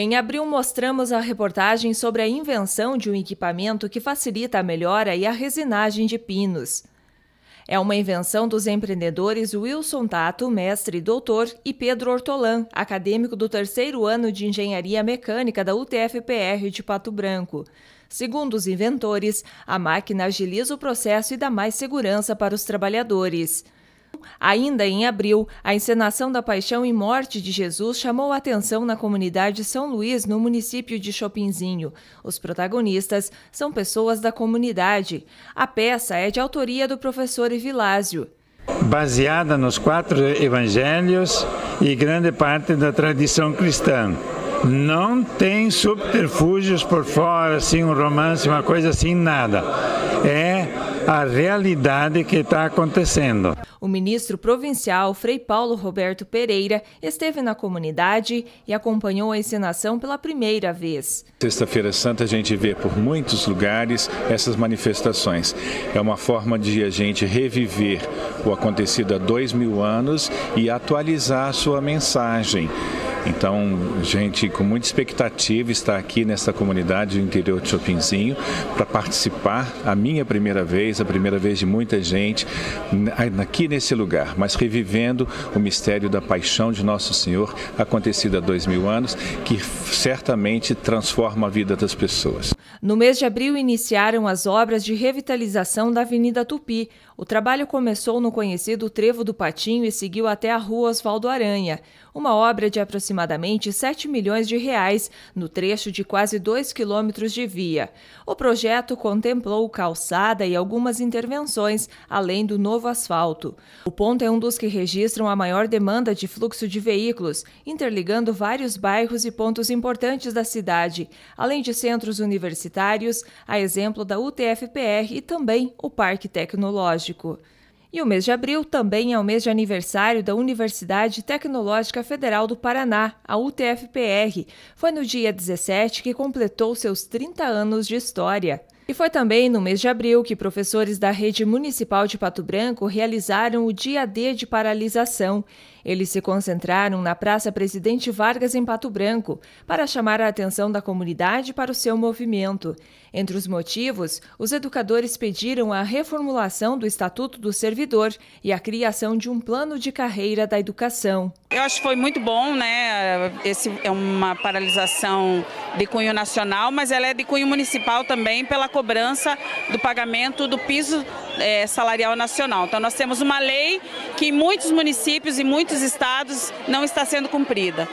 Em abril, mostramos a reportagem sobre a invenção de um equipamento que facilita a melhora e a resinagem de pinos. É uma invenção dos empreendedores Wilson Tato, mestre e doutor, e Pedro Ortolan, acadêmico do terceiro ano de Engenharia Mecânica da UTFPR de Pato Branco. Segundo os inventores, a máquina agiliza o processo e dá mais segurança para os trabalhadores. Ainda em abril, a encenação da Paixão e Morte de Jesus chamou atenção na comunidade São Luís, no município de Chopinzinho. Os protagonistas são pessoas da comunidade. A peça é de autoria do professor Evilásio baseada nos quatro evangelhos e grande parte da tradição cristã. Não tem subterfúgios por fora, assim, um romance, uma coisa assim, nada. É a realidade que está acontecendo. O ministro provincial Frei Paulo Roberto Pereira esteve na comunidade e acompanhou a encenação pela primeira vez. Sexta-feira Santa a gente vê por muitos lugares essas manifestações. É uma forma de a gente reviver o acontecido há dois mil anos e atualizar a sua mensagem. Então, gente com muita expectativa está aqui nessa comunidade do interior de Chopinzinho para participar, a minha primeira vez, a primeira vez de muita gente aqui nesse lugar, mas revivendo o mistério da paixão de Nosso Senhor acontecida há dois mil anos, que certamente transforma a vida das pessoas. No mês de abril iniciaram as obras de revitalização da Avenida Tupi. O trabalho começou no conhecido Trevo do Patinho e seguiu até a Rua Oswaldo Aranha, uma obra de aproximação aproximadamente 7 milhões de reais no trecho de quase 2 quilômetros de via. O projeto contemplou calçada e algumas intervenções, além do novo asfalto. O ponto é um dos que registram a maior demanda de fluxo de veículos, interligando vários bairros e pontos importantes da cidade, além de centros universitários, a exemplo da UTFPR e também o Parque Tecnológico. E o mês de abril também é o mês de aniversário da Universidade Tecnológica Federal do Paraná, a UTFPR. Foi no dia 17 que completou seus 30 anos de história. E foi também no mês de abril que professores da rede municipal de Pato Branco realizaram o Dia D de Paralisação. Eles se concentraram na Praça Presidente Vargas, em Pato Branco, para chamar a atenção da comunidade para o seu movimento. Entre os motivos, os educadores pediram a reformulação do Estatuto do Servidor e a criação de um plano de carreira da educação. Eu acho que foi muito bom, né? Esse é uma paralisação de cunho nacional, mas ela é de cunho municipal também pela cobrança do pagamento do piso é, salarial nacional. Então nós temos uma lei que em muitos municípios e muitos estados não está sendo cumprida.